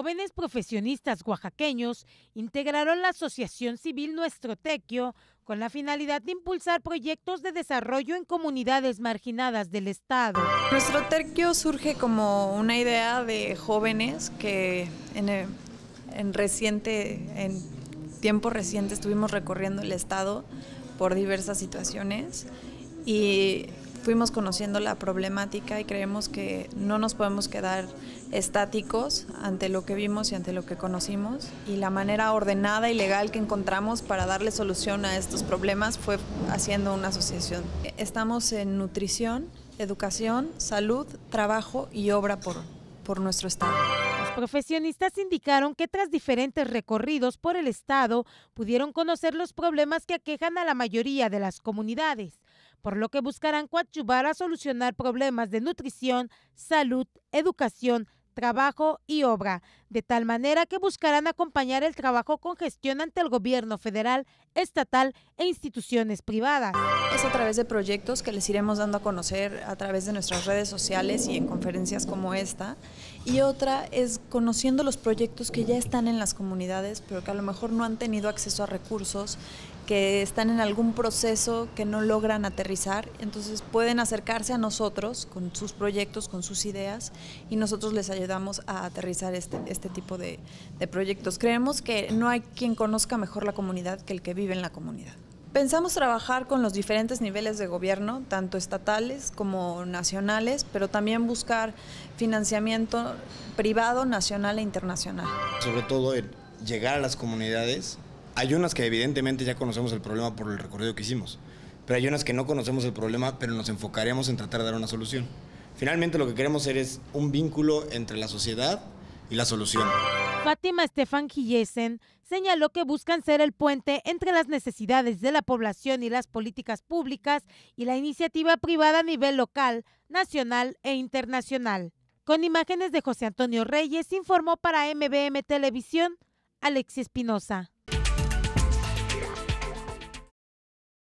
jóvenes profesionistas oaxaqueños integraron la Asociación Civil Nuestro Tequio con la finalidad de impulsar proyectos de desarrollo en comunidades marginadas del Estado. Nuestro Tequio surge como una idea de jóvenes que en, eh, reciente, en tiempo reciente estuvimos recorriendo el Estado por diversas situaciones y fuimos conociendo la problemática y creemos que no nos podemos quedar estáticos ante lo que vimos y ante lo que conocimos y la manera ordenada y legal que encontramos para darle solución a estos problemas fue haciendo una asociación. Estamos en nutrición, educación, salud, trabajo y obra por, por nuestro Estado Los profesionistas indicaron que tras diferentes recorridos por el Estado pudieron conocer los problemas que aquejan a la mayoría de las comunidades por lo que buscarán coadyuvar a solucionar problemas de nutrición, salud, educación, trabajo y obra de tal manera que buscarán acompañar el trabajo con gestión ante el gobierno federal, estatal e instituciones privadas. Es a través de proyectos que les iremos dando a conocer a través de nuestras redes sociales y en conferencias como esta. Y otra es conociendo los proyectos que ya están en las comunidades, pero que a lo mejor no han tenido acceso a recursos, que están en algún proceso que no logran aterrizar, entonces pueden acercarse a nosotros con sus proyectos, con sus ideas y nosotros les ayudamos a aterrizar este, este este tipo de, proyectos. Creemos que no hay quien conozca mejor la comunidad que el que vive en la comunidad. Pensamos trabajar con los diferentes niveles de gobierno, tanto estatales como nacionales, pero también buscar financiamiento privado, nacional e internacional. Sobre todo en llegar a las comunidades. Hay unas que evidentemente ya conocemos el problema por el recorrido que hicimos, pero hay unas que no conocemos el problema, pero nos enfocaríamos en tratar de dar una solución. Finalmente lo que queremos hacer es un vínculo entre la sociedad y la solución. Fátima Estefan Gillesen señaló que buscan ser el puente entre las necesidades de la población y las políticas públicas y la iniciativa privada a nivel local, nacional e internacional. Con imágenes de José Antonio Reyes, informó para MBM Televisión Alexis Espinosa.